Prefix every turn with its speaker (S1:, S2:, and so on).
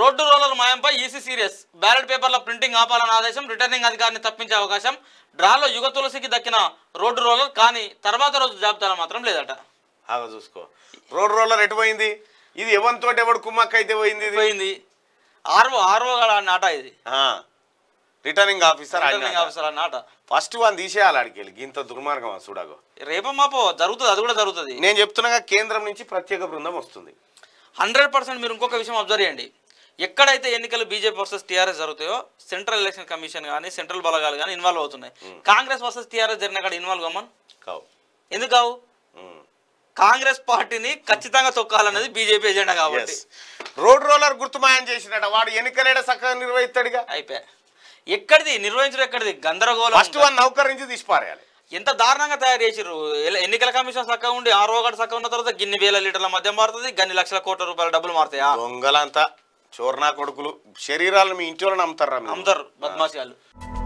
S1: road roller మాయంపై EC serious ballot పేపర్ల printing ఆపాలన్న ఆదేశం రిటర్నింగ్ అధికారిని తప్పించే అవకాశం డ్రాలో యుగ తులసికి దక్కిన రోడ్డు రోలర్ కానీ తర్వాత రోజు జాబితాలో మాత్రం లేదట
S2: అలా చూసుకో రోడ్డు రోలర్ ఎటు పోయింది
S1: ఇది ఎవరితోటి ఎవడు కుమ్మక్క అయితే పోయింది పోయింది ఆర్వో ఆర్వో నాట ఇది రిటర్నింగ్ ఆఫీసర్ రిటర్నింగ్ ఆఫీసర్
S2: అన్నమాట ఫస్ట్ వన్ తీసేయాలి అడికి వెళ్ళి ఇంత దుర్మార్గం చూడగో
S1: రేపు మాపో జరుగుతుంది అది కూడా జరుగుతుంది నేను
S2: చెప్తున్నాగా కేంద్రం నుంచి ప్రత్యేక బృందం వస్తుంది
S1: హండ్రెడ్ మీరు ఇంకొక విషయం అబ్జర్వ్ చేయండి ఎక్కడైతే ఎన్నికలు బీజేపీ వర్సెస్ టీఆర్ఎస్ జరుగుతాయో సెంట్రల్ ఎలక్షన్ కమిషన్ కానీ సెంట్రల్ బలగాలు కానీ ఇన్వాల్వ్ అవుతున్నాయి కాంగ్రెస్ వర్సెస్ టీఆర్ఎస్ జరిగిన అక్కడ ఇన్వాల్వ్ కామన్ కావు ఎందుకు కావు కాంగ్రెస్ పార్టీని ఖచ్చితంగా తొక్కాలన్నది బీజేపీ ఎజెండా కాబట్టి రోడ్ రోలర్ గుర్తుమాయం చేసినట వాడు ఎన్నికలేడ చక్కగా నిర్వహిస్తాడుగా అయిపోయా ఎక్కడిది నిర్వహించడం ఎక్కడిది గందరగోళం ఫస్ట్ వన్ నుంచి తీసిపారేయాలి ఎంత దారుణంగా తయారు చేసిర్రు ఎన్నికల కమిషన్ సక్క ఉండి ఆరో గంట సక్క ఉన్న తర్వాత గిన్ని వేల లీటర్ల మద్యం మారుతుంది గన్ని లక్షల కోట్ల రూపాయల డబ్బులు మారుతాయా
S2: దొంగలంతా చోర్నా కొడుకులు శరీరాలను మీ ఇంటి వాళ్ళని అమ్ముతారా అమ్ముతారు బద్మాషాలు